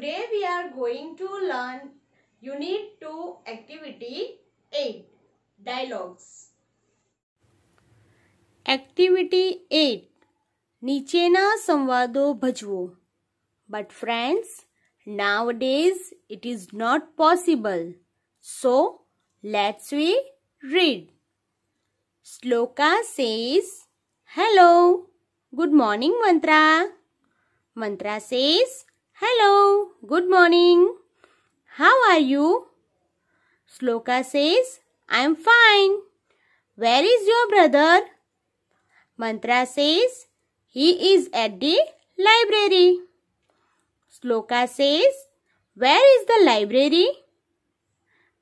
Today we are going to learn Unit 2 Activity 8 Dialogues. Activity 8 નીચેના samvado ભજવો But friends, nowadays it is not possible. So, let's we read. Sloka says, Hello. Good morning, Mantra. Mantra says, Hello, good morning. How are you? Sloka says, I'm fine. Where is your brother? Mantra says, he is at the library. Sloka says, where is the library?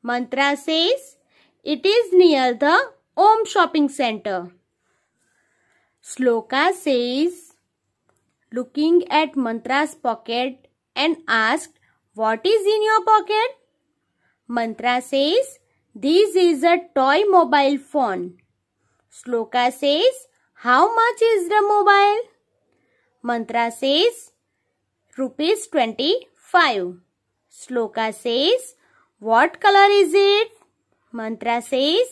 Mantra says, it is near the Om shopping center. Sloka says, looking at Mantra's pocket, and asked, What is in your pocket? Mantra says, This is a toy mobile phone. Sloka says, How much is the mobile? Mantra says, Rupees 25. Sloka says, What color is it? Mantra says,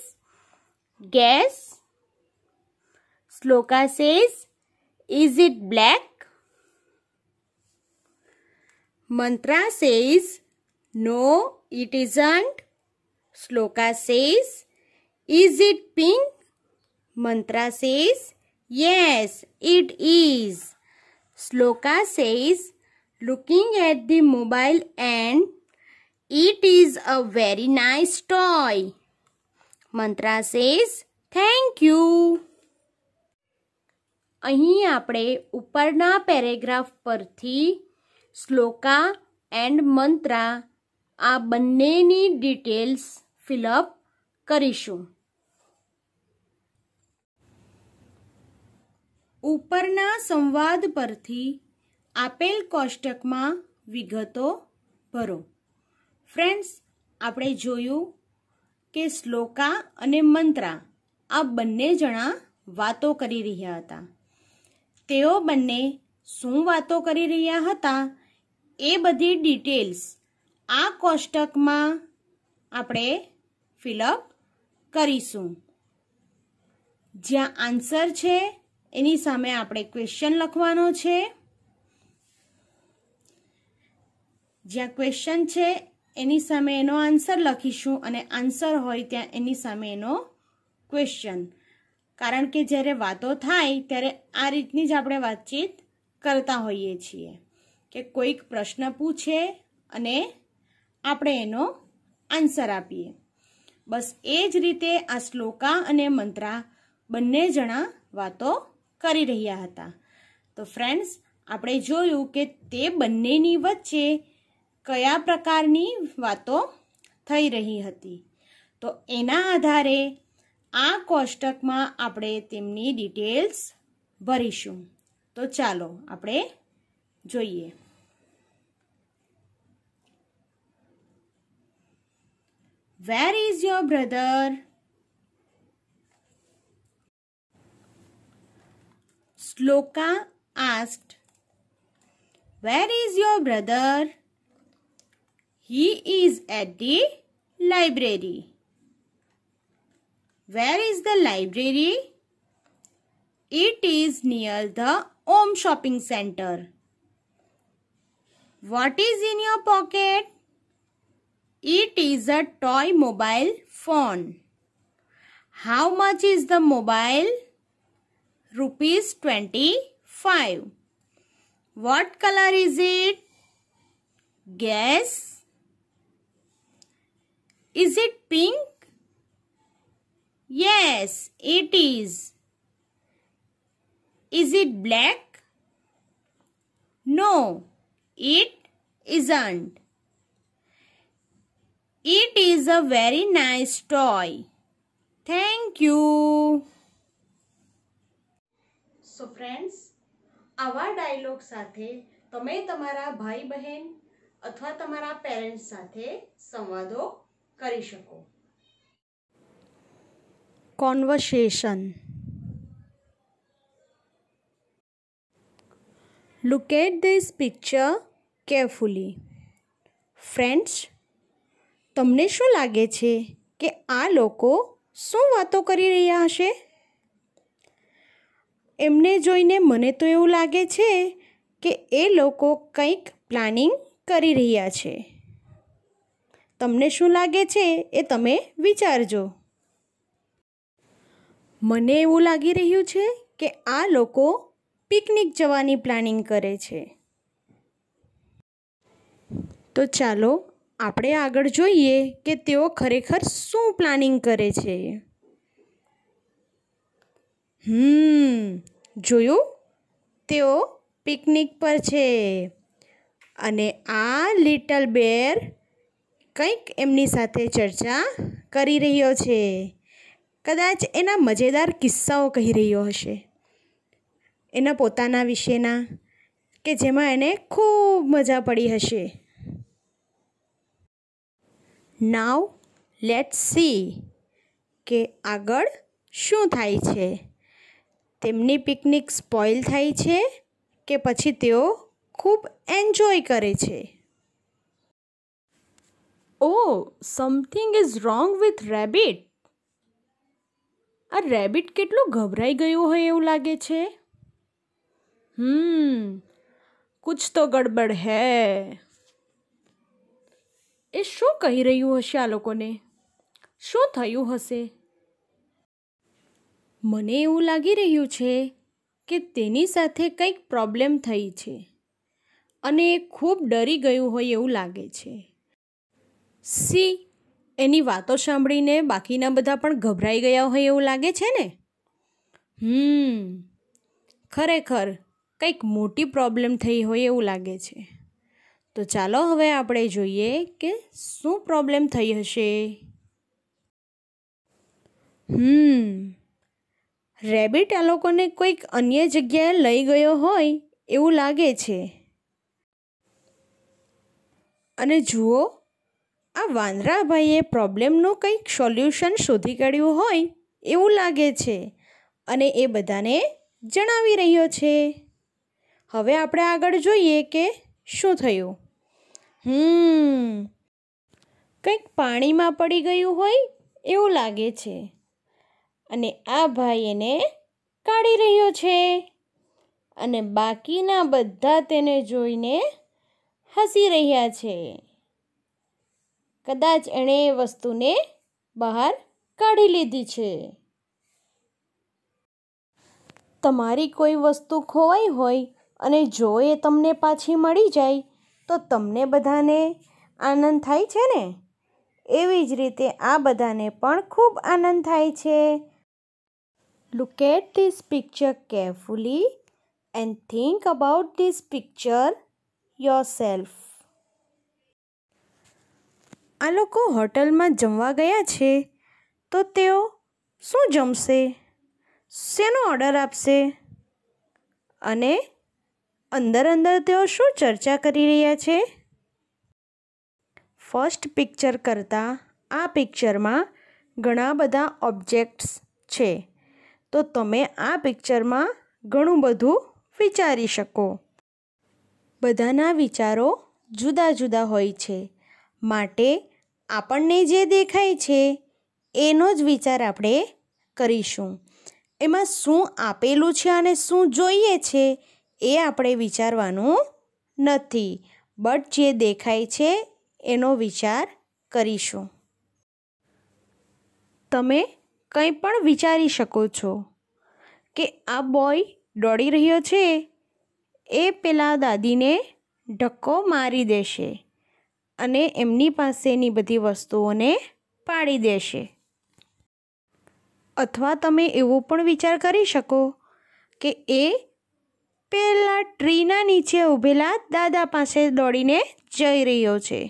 Guess. Sloka says, Is it black? Mantra says, No, it isn't. shloka says, Is it pink? Mantra says, Yes, it is. shloka says, Looking at the mobile and it is a very nice toy. mantra Mantra says thank you અહીં આપણે ઉપરના paragraph પરથી Shloka and મંત્રા આ બંનેની details fill up કરીશું ઉપરના સંવાદ પરથી આપેલ કોષ્ટકમાં વિગતો ભરો ફ્રેન્ડ્સ આપણે જોયું કે શ્લોકા અને મંત્રા આ બંને જણા વાતો કરી રહ્યા હતા તેઓ બંને શું વાતો કરી રહ્યા હતા એ બધી ડિટેલ્સ આ કોષ્ટકમાં આપણે ફિલઅપ કરીશું જ્યાં આન્સર છે એની સામે આપણે ક્વેશ્ચન લખવાનો છે જ્યાં ક્વેશ્ચન છે એની સામે એનો આન્સર લખીશું અને આન્સર હોય ત્યાં એની સામે એનો ક્વેશ્ચન કારણ કે જ્યારે વાતો થાય ત્યારે આ રીતની જ આપણે વાતચીત કરતા હોઈએ છીએ કે કોઈક પ્રશ્ન પૂછે અને આપણે એનો આન્સર આપીએ બસ એ જ રીતે આ શ્લોકા અને મંત્રા બંને જણા વાતો કરી રહ્યા હતા તો ફ્રેન્ડ્સ આપણે જોયું કે તે બંનેની વચ્ચે કયા પ્રકારની વાતો થઈ રહી હતી તો એના આધારે આ કોષ્ટકમાં આપણે તેમની ડિટેલ્સ ભરીશું તો ચાલો આપણે જોઈએ Where is your brother? Sloka asked, Where is your brother? He is at the library. Where is the library? It is near the home shopping center. What is in your pocket? It is a toy mobile phone. How much is the mobile? Rupees 25. What color is it? Guess. Is it pink? Yes, it is. Is it black? No, it isn't. It is a very nice toy. Thank you. So friends આવા dialogue સાથે તમે તમારા ભાઈ બહેન અથવા તમારા parents સાથે સંવાદો કરી શકો conversation look at this picture carefully friends તમને શું લાગે છે કે આ લોકો શું વાતો કરી રહ્યા હશે એમને જોઈને મને તો એવું લાગે છે કે એ લોકો કંઈક પ્લાનિંગ કરી રહ્યા છે તમને શું લાગે છે એ તમે વિચારજો મને એવું લાગી રહ્યું છે કે આ લોકો પિકનિક જવાની પ્લાનિંગ કરે છે તો ચાલો આપણે આગળ જોઈએ કે તેઓ ખરેખર શું પ્લાનિંગ કરે છે હમ જોયું તેઓ પિકનિક પર છે અને આ લિટલ બેર કંઈક એમની સાથે ચર્ચા કરી રહ્યો છે કદાચ એના મજેદાર કિસ્સાઓ કહી રહ્યો હશે એના પોતાના વિશેના કે જેમાં એને ખૂબ મજા પડી હશે નાવ લેટ્સ સી કે આગળ શું થાય છે તેમની પિકનિક સ્પોઇલ થાય છે કે પછી તેઓ ખૂબ એન્જોય કરે છે oh something is wrong with rabbit આ રેબિટ કેટલું ગભરાઈ ગયું હોય એવું લાગે છે હમ hmm, કુછ તો ગડબડ હૈ એ શું કહી રહ્યું હશે આ લોકોને શું થયું હશે મને એવું લાગી રહ્યું છે કે તેની સાથે કંઈક પ્રોબ્લેમ થઈ છે અને એ ખૂબ ડરી ગયું હોય એવું લાગે છે સી એની વાતો સાંભળીને બાકીના બધા પણ ગભરાઈ ગયા હોય એવું લાગે છે ને હમ ખરેખર કંઈક મોટી પ્રોબ્લેમ થઈ હોય એવું લાગે છે તો ચાલો હવે આપણે જોઈએ કે શું પ્રોબ્લેમ થઈ હશે હમ રેબિટ આ લોકોને કોઈક અન્ય જગ્યાએ લઈ ગયો હોય એવું લાગે છે અને જુઓ આ વાંદરાભાઈએ પ્રોબ્લેમનું કંઈક સોલ્યુશન શોધી કાઢ્યું હોય એવું લાગે છે અને એ બધાને જણાવી રહ્યો છે હવે આપણે આગળ જોઈએ કે શું થયું હમ કંઈક પાણીમાં પડી ગયું હોય એવું લાગે છે અને આ ભાઈ એને કાઢી રહ્યો છે અને બાકીના બધા તેને જોઈને હસી રહ્યા છે કદાચ એણે એ વસ્તુને બહાર કાઢી લીધી છે તમારી કોઈ વસ્તુ ખોવાઈ હોય અને જો એ તમને પાછી મળી જાય તો તમને બધાને આનંદ થાય છે ને એવી જ રીતે આ બધાને પણ ખૂબ આનંદ થાય છે look at this picture carefully and think about this picture yourself આ લોકો હોટલમાં જમવા ગયા છે તો તેઓ શું જમશે શેનો ઓર્ડર આપશે અને અંદર અંદર તેઓ શું ચર્ચા કરી રહ્યા છે ફર્સ્ટ પિક્ચર કરતાં આ પિક્ચરમાં ઘણા બધા ઓબ્જેક્ટ્સ છે તો તમે આ પિક્ચરમાં ઘણું બધું વિચારી શકો બધાના વિચારો જુદા જુદા હોય છે માટે આપણને જે દેખાય છે એનો જ વિચાર આપણે કરીશું એમાં શું આપેલું છે અને શું જોઈએ છે એ આપણે વિચારવાનું નથી બટ જે દેખાય છે એનો વિચાર કરીશું તમે કંઈ પણ વિચારી શકો છો કે આ બોય દોડી રહ્યો છે એ પેલા દાદીને ઢક્કો મારી દેશે અને એમની પાસેની બધી વસ્તુઓને પાડી દેશે અથવા તમે એવો પણ વિચાર કરી શકો કે એ પેલા ટ્રીના નીચે ઊભેલા દાદા પાસે દોડીને જઈ રહ્યો છે